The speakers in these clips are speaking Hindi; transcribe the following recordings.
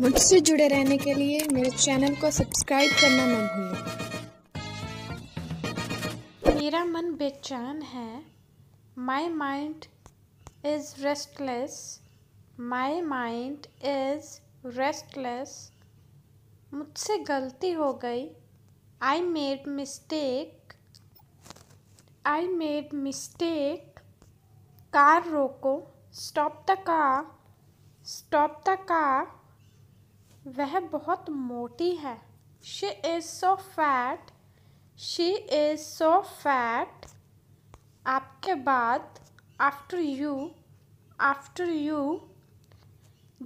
मुझसे जुड़े रहने के लिए मेरे चैनल को सब्सक्राइब करना मन भूलें मेरा मन बेचैन है my mind is restless my mind is restless मुझसे गलती हो गई I made mistake I made mistake car रोको stop the car stop the car वह बहुत मोटी है she is so fat she is so fat आपके बाद आफ्टर यू आफ्टर यू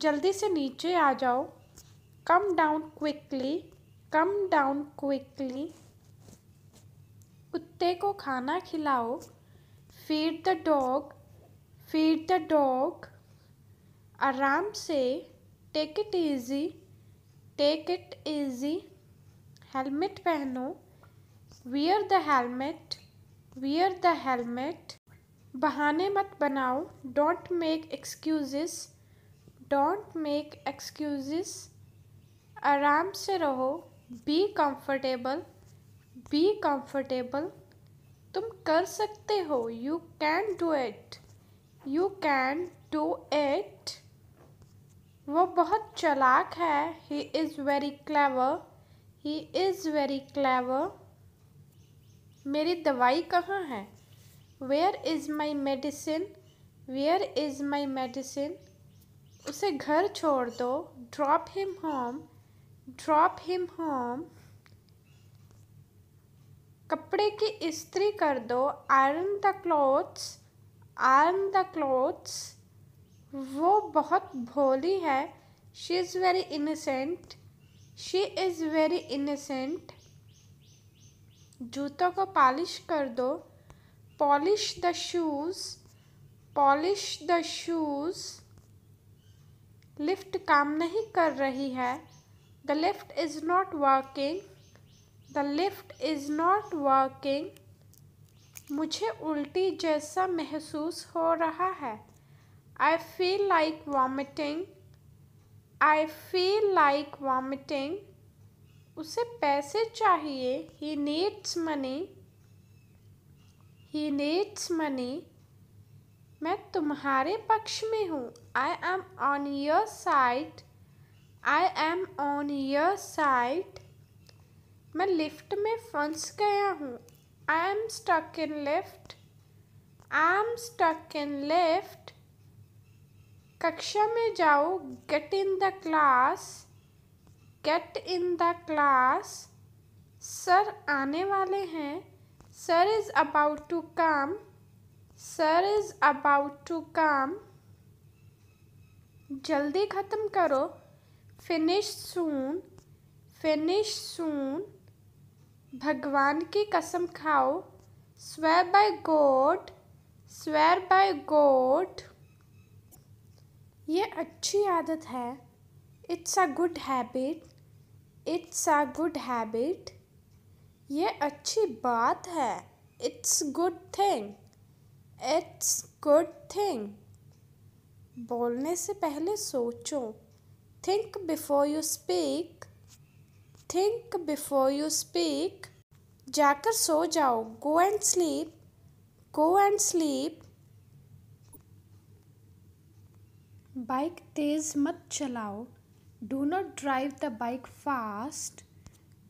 जल्दी से नीचे आ जाओ come down quickly come down quickly कुत्ते को खाना खिलाओ feed the dog feed the dog आराम से take it easy take it easy helmet पहनो wear the helmet wear the helmet बहाने मत बनाओ don't make excuses don't make excuses आराम से रहो बी कंफर्टेबल बी कंफर्टेबल तुम कर सकते हो you can do it you can do it वो बहुत चलाक है he is very clever he is very clever मेरी दवाई कहाँ है where is my medicine where is my medicine उसे घर छोड़ दो drop him home drop him home कपड़े की इस्त्री कर दो iron the clothes iron the clothes वो बहुत भोली है she is very innocent she is very innocent जूतों को पॉलिश कर दो polish the shoes polish the shoes lift काम नहीं कर रही है the lift is not working the lift is not working मुझे उल्टी जैसा महसूस हो रहा है I feel like vomiting. I feel like vomiting. उसे पैसे चाहिए He needs money. He needs money. मैं तुम्हारे पक्ष में हूँ I am on your side. I am on your side. मैं लिफ्ट में फंस गया हूँ I am stuck in lift. I am stuck in lift. कक्षा में जाओ get in the class get in the class sir आने वाले हैं sir is about to come sir is about to come जल्दी ख़त्म करो फिनिश सून फिनिश सून भगवान की कसम खाओ swear by God swear by God ये अच्छी आदत है it's a good habit it's a good habit ये अच्छी बात है it's good thing it's good thing बोलने से पहले सोचो think before you speak think before you speak जाकर सो जाओ go and sleep go and sleep bike तेज़ मत चलाओ do not drive the bike fast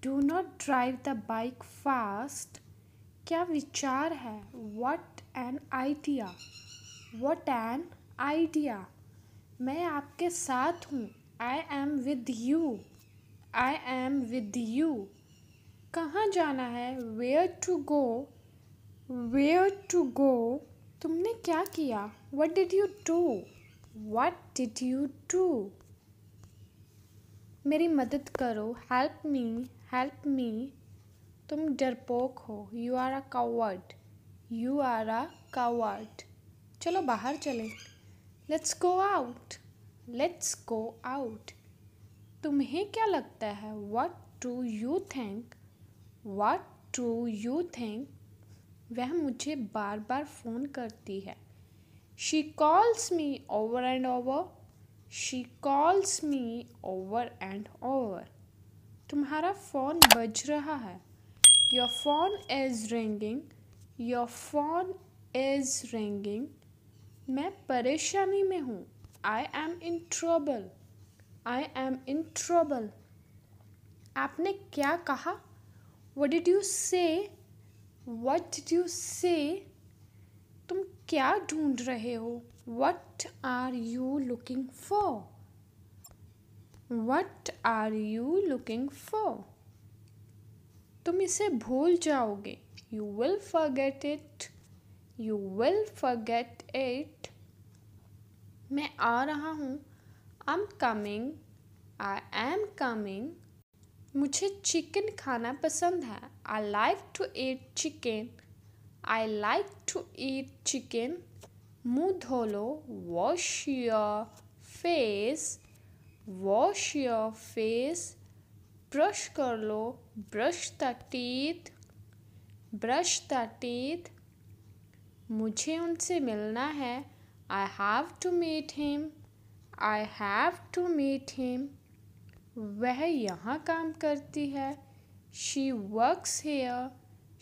do not drive the bike fast क्या विचार है what an idea what an idea मैं आपके साथ हूँ I am with you I am with you कहाँ जाना है where to go where to go तुमने क्या किया what did you do what did you do मेरी मदद करो हेल्प मी हेल्प मी तुम डरपोक हो you are a coward you are a coward चलो बाहर चले let's go out let's go out तुम्हें क्या लगता है what do you think what do you think वह मुझे बार बार फ़ोन करती है She calls me over and over. She calls me over and over. tumhara phone baj raha hai Your phone is ringing. Your phone is ringing. मैं परेशानी में हूँ I am in trouble. I am in trouble. आपने क्या कहा What did you say? What did you say? क्या ढूंढ रहे हो what are you looking for what are you looking for तुम इसे भूल जाओगे you will forget it you will forget it मैं आ रहा हूँ I am coming I am coming मुझे चिकन खाना पसंद है I like to eat chicken I like to eat chicken. मुँह धो लो wash your face wash your face brush कर लो brush the teeth brush the teeth मुझे उनसे मिलना है I have to meet him I have to meet him वह यहाँ काम करती है she works here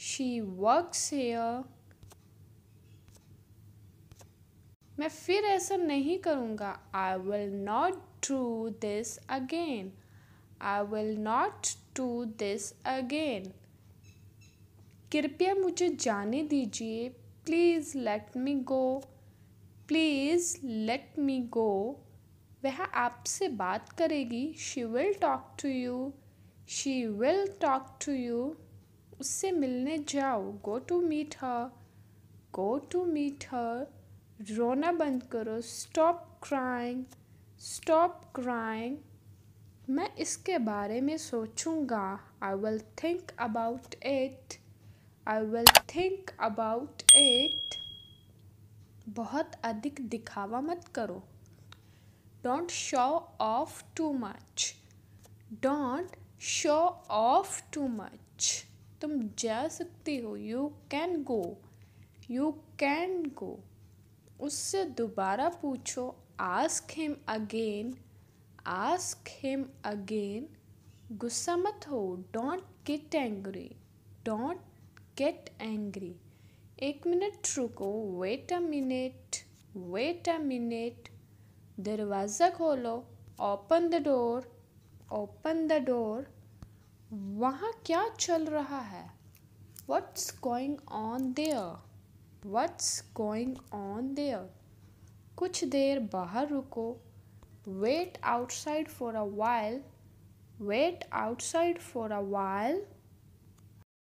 she works here मैं फिर ऐसा नहीं करूँगा I will not do this again I will not do this again कृपया मुझे जाने दीजिए please let me go please let me go वह आपसे बात करेगी she will talk to you she will talk to you उससे मिलने जाओ गो to meet her go to meet her रोना बंद करो स्टॉप क्राइंग स्टॉप क्राइंग मैं इसके बारे में सोचूंगा I will think about it I will think about it बहुत अधिक दिखावा मत करो don't show off too much don't show off too much तुम जा सकते हो you can go you can go उससे दोबारा पूछो ask him again ask him again गुस्सा मत हो don't get angry don't get angry एक मिनट रुको wait a minute wait a minute दरवाज़ा खोलो open the door open the door वहाँ क्या चल रहा है what's going on there what's going on there कुछ देर बाहर रुको wait outside for a while wait outside for a while